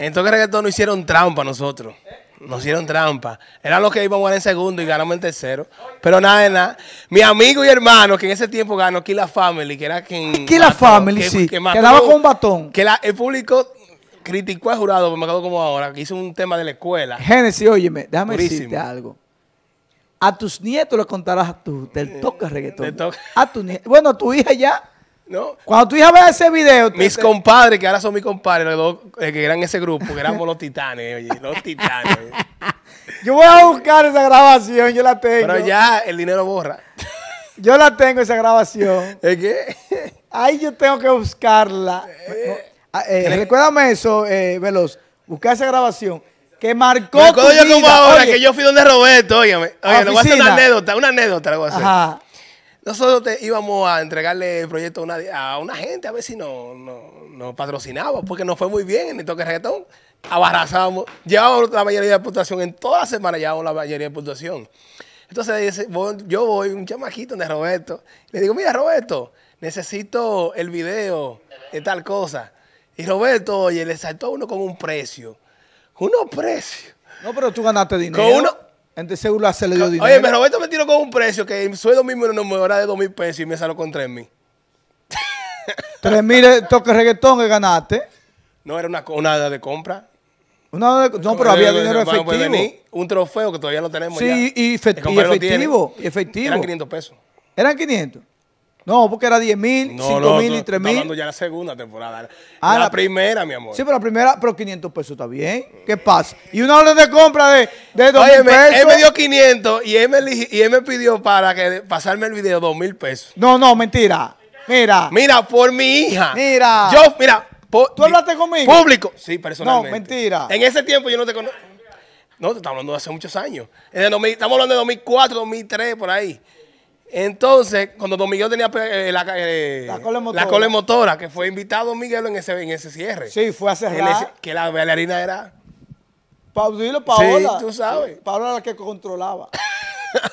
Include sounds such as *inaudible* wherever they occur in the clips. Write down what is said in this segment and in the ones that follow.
Entonces reggaetón no hicieron trampa nosotros. Nos hicieron trampa. Era lo que íbamos a ganar en segundo y ganamos en tercero. Pero nada de nada. Mi amigo y hermano, que en ese tiempo ganó aquí la Family, que era quien. Y ah, la Family, sí. Quedaba con un batón. Que el público criticó al jurado, me acuerdo como ahora, que hizo un tema de la escuela. Génesis, óyeme, déjame decirte algo. A tus nietos le contarás tú, del toque reggaetón. A tu, bueno, a tu hija ya. ¿no? Cuando tu hija vea ese video. Mis compadres, que ahora son mis compadres, eh, que eran ese grupo, que éramos los titanes, los *laughs* titanes. Yo voy a buscar esa grabación, yo la tengo. Pero ya el dinero borra. Yo la tengo esa grabación. *laughs* ¿Es qué? Ahí yo tengo que buscarla. Eh. Ah, eh, recuérdame eso, Veloz. Buscar esa grabación que marcó. tu yo vida. como ahora que yo fui donde Roberto, Oye, le voy a hacer una anécdota, una anécdota voy Ajá. Nosotros íbamos a entregarle el proyecto a una, gente a ver si nos no, no patrocinaba, porque no fue muy bien en el toque de reggaetón. Abarrazábamos, llevábamos la mayoría de puntuación, en toda la semana llevábamos la mayoría de puntuación. Entonces yo voy, un chamajito de Roberto, le digo, mira Roberto, necesito el video de tal cosa. Y Roberto, oye, le saltó uno con un precio. uno precio. No, pero tú ganaste dinero. Entre celular se le dio dinero. Oye, pero Roberto me tiró con un precio que sueldo mismo no me hora de dos mil pesos y me salió con tres mil. *laughs* Tres mil toque reggaetón que ganaste. No, era una, una de compra. Una, no, pero eh, había dinero efectivo. un trofeo que todavía no tenemos. Sí, efectivo. Y, efectivo. Eran 500 pesos. ¿Eran 500? No, porque era 10 mil, mil y 3 mil. hablando ya la segunda temporada. Ah, la, primera, mi amor. Sí, pero la primera, pero 500 pesos está bien. ¿Qué pasa? Y una orden de compra de, de 2 mil pesos. Él me dio 500 y él me, y pidió para que pasarme el video dos mil pesos. No, no, mentira. Mira. Mira, por mi hija. Mira. Yo, mira. ¿Tú hablaste conmigo? Público. Sí, personalmente. No, mentira. En ese tiempo yo no te conozco. No, te estamos hablando de hace muchos años. estamos hablando de 2004, 2003, por ahí. Entonces, cuando Don Miguel tenía eh, eh, la, eh, la, cole que fue invitado Don Miguel en ese, ese cierre. Sí, fue a cerrar. que la bailarina era... Pablo, Paola. Sí, tú sabes. Paola la que controlaba. *laughs*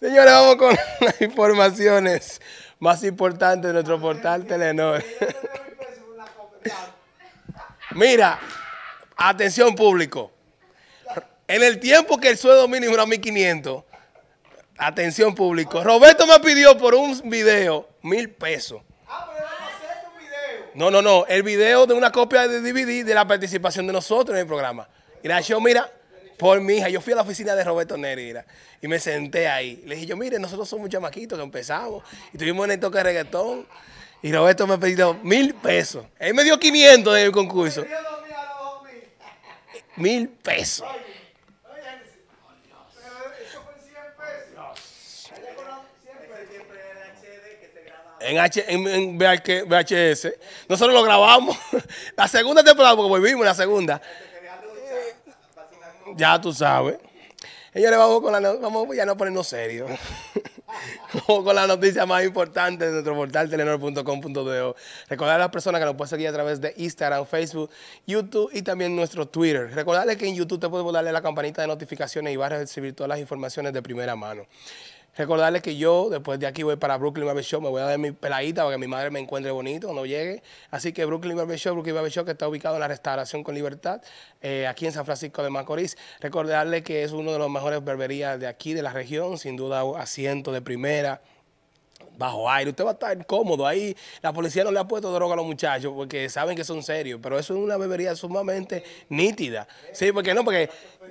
Señores, vamos con *laughs* las informaciones más importantes de nuestro portal Telenor. *laughs* Mira, atención público. En el tiempo que el sueldo mínimo era 1.500, Atención público. Roberto me pidió por un video mil pesos. Ah, pero no video. No, no, no. El video de una copia de DVD de la participación de nosotros en el programa. Y yo, mira, por mi hija. Yo fui a la oficina de Roberto Neri y me senté ahí. Le dije yo, mire, nosotros somos chamaquitos que empezamos y tuvimos en el toque de reggaetón. Y Roberto me pidió mil pesos. Él me dio 500 en el concurso. Mil pesos. en, H, en, VHS. Nosotros lo grabamos. *laughs* la segunda temporada, porque volvimos la segunda. Ya tú sabes. le vamos con la vamos pues, ya no ponernos serios. *laughs* vamos con la noticia más importante de nuestro portal telenor.com.de. Recordar a las personas que nos pueden seguir a través de Instagram, Facebook, YouTube y también nuestro Twitter. Recordarles que en YouTube te puedes darle la campanita de notificaciones y vas a recibir todas las informaciones de primera mano recordarle que yo después de aquí voy para Brooklyn Barber Shop, me voy a dar mi peladita para que mi madre me encuentre bonito cuando llegue. Así que Brooklyn Barber Shop, Brooklyn Barber Shop, que está ubicado en la Restauración con Libertad, eh, aquí en San Francisco de Macorís. recordarle que es uno de los mejores berberías de aquí, de la región, sin duda asiento de primera bajo aire. Usted va a estar cómodo ahí. La policía no le ha puesto droga a los muchachos porque saben que son serios, pero eso es una bebería sumamente nítida. Sí, porque no, porque,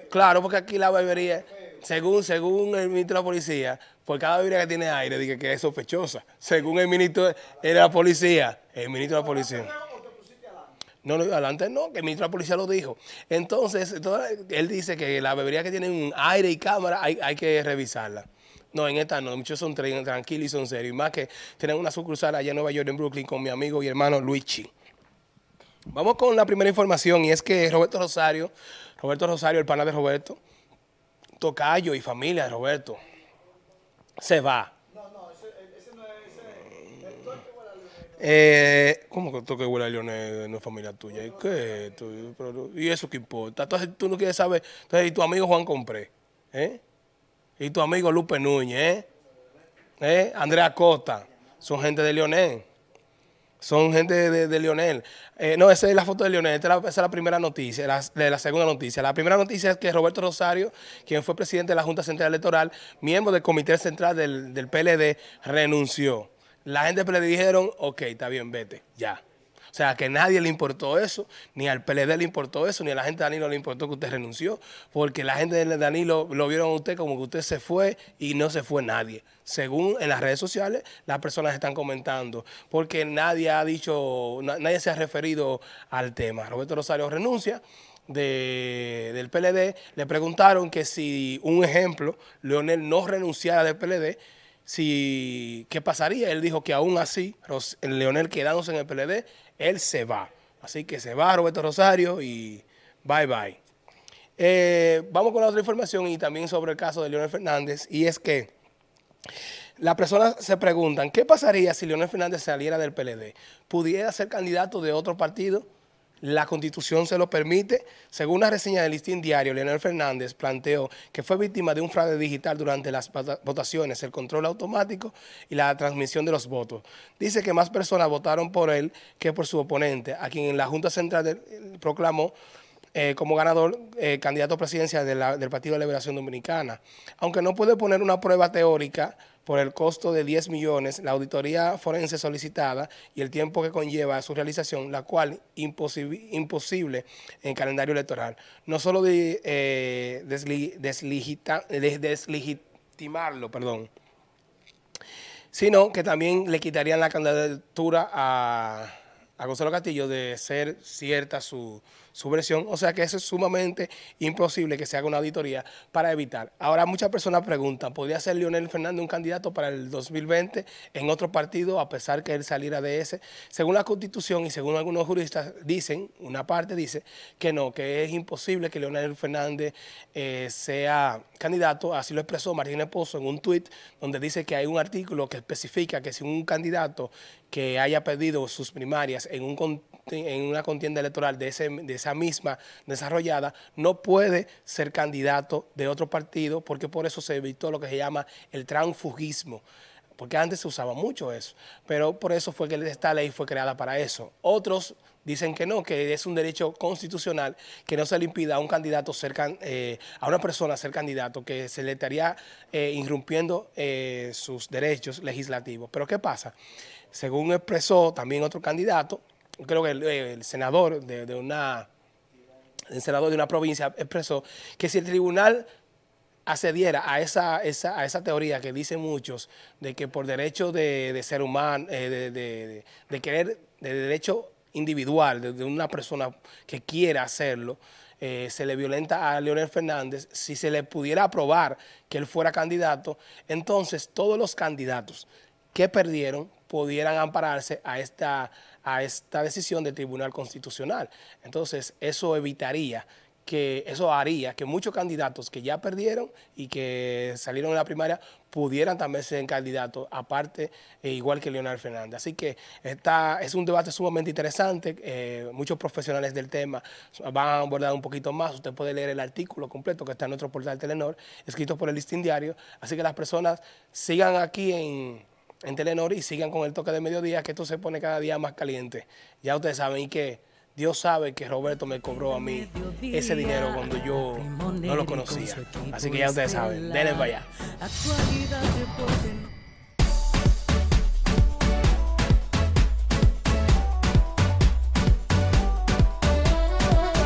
claro, porque aquí la bebería según, según el ministro de la Policía, por cada bebida que tiene aire, dije que es sospechosa. Según el ministro de la Policía, el ministro de la Policía. No, no, adelante no, que el ministro de la Policía lo dijo. Entonces, él dice que la bebería que un aire y cámara hay, hay que revisarla. No, en esta no, muchos son tranquilos y son serios. Y más que tienen una sucursal allá en Nueva York, en Brooklyn, con mi amigo y hermano Luigi. Vamos con la primera información y es que Roberto Rosario, Roberto Rosario, el pana de Roberto, Tocayo y familia, Roberto, se va. No, no, ese, no es ¿Cómo que toque huele a Leonel no es familia tuya? ¿Y qué? ¿Y eso qué importa? Entonces tú no quieres saber. Entonces, ¿y tu amigo Juan Compré? ¿Eh? ¿Y tu amigo Lupe Núñez? ¿Eh? ¿Eh? Andrea Costa. Son gente de Leonel. Son gente de, Lionel. Eh, no, esa es la foto de Lionel. Esta es la, esa es la primera noticia, la, segunda noticia. La primera noticia es que Roberto Rosario, quien fue presidente de la Junta Central Electoral, miembro del Comité Central del, del PLD, renunció. La gente le dijeron, ok, está bien, vete, ya. O sea, que nadie le importó eso, ni al PLD le importó eso, ni a la gente de Danilo le importó que usted renunció, porque la gente de Danilo lo vieron a usted como que usted se fue y no se fue nadie. Según en las redes sociales, las personas están comentando, porque nadie ha dicho, nadie se ha referido al tema. Roberto Rosario renuncia. del PLD, le preguntaron que si, un ejemplo, Leonel no renunciara del PLD, si, ¿qué pasaría? Él dijo que aún así, Leonel quedándose en el PLD, él se va. Así que se va Roberto Rosario y bye bye. Eh, vamos con la otra información y también sobre el caso de Leonel Fernández. Y es que las personas se preguntan, ¿qué pasaría si Leonel Fernández saliera del PLD? ¿Pudiera ser candidato de otro partido? La constitución se lo permite. Según la reseña del listín diario, Leonel Fernández planteó que fue víctima de un fraude digital durante las votaciones, el control automático y la transmisión de los votos. Dice que más personas votaron por él que por su oponente, a quien en la Junta Central eh, proclamó eh, como ganador eh, candidato a presidencia del Partido de Liberación Dominicana. Aunque no puede poner una prueba teórica por el costo de 10 millones la auditoría forense solicitada y el tiempo que conlleva su realización, la cual imposible, imposible en calendario electoral. No solo eh, de, deslegitimarlo, perdón, sino que también le quitarían la candidatura a a Gonzalo Castillo de ser cierta su, versión. O sea que eso es sumamente imposible que se haga una auditoría para evitar. Ahora muchas personas preguntan, ¿podría ser Leonel Fernández un candidato para el 2020 en otro partido a pesar que él saliera de ese? Según la Constitución y según algunos juristas dicen, una parte dice que no, que es imposible que Leonel Fernández eh, sea candidato. Así lo expresó Martín Pozo en un tuit donde dice que hay un artículo que especifica que si un candidato que haya perdido sus primarias en, una contienda electoral de, esa misma desarrollada, no puede ser candidato de otro partido porque por eso se evitó lo que se llama el transfugismo porque antes se usaba mucho eso, pero por eso fue que esta ley fue creada para eso. Otros dicen que no, que es un derecho constitucional que no se le impida a un candidato eh, a una persona ser candidato, que se le estaría eh, irrumpiendo eh, sus derechos legislativos. Pero ¿qué pasa? Según expresó también otro candidato, creo que el, senador de, una senador de una provincia expresó que si el tribunal accediera a esa, a esa teoría que dicen muchos de que por derecho de, ser humano, eh, de, querer, de derecho individual, de, una persona que quiera hacerlo, eh, se le violenta a Leonel Fernández, si se le pudiera aprobar que él fuera candidato, entonces todos los candidatos que perdieron pudieran ampararse a esta, a esta decisión del Tribunal Constitucional. Entonces, eso evitaría que eso haría que muchos candidatos que ya perdieron y que salieron en la primaria pudieran también ser candidatos, aparte, eh, igual que Leonel Fernández. Así que es un debate sumamente interesante, eh, muchos profesionales del tema van a abordar un poquito más, usted puede leer el artículo completo que está en nuestro portal Telenor, escrito por el Listín Diario, así que las personas sigan aquí en en Telenor y sigan con el toque de mediodía, que esto se pone cada día más caliente. Ya ustedes saben que Dios sabe que Roberto me cobró a mí ese dinero cuando yo no lo conocía. Así que ya ustedes saben, denle para allá.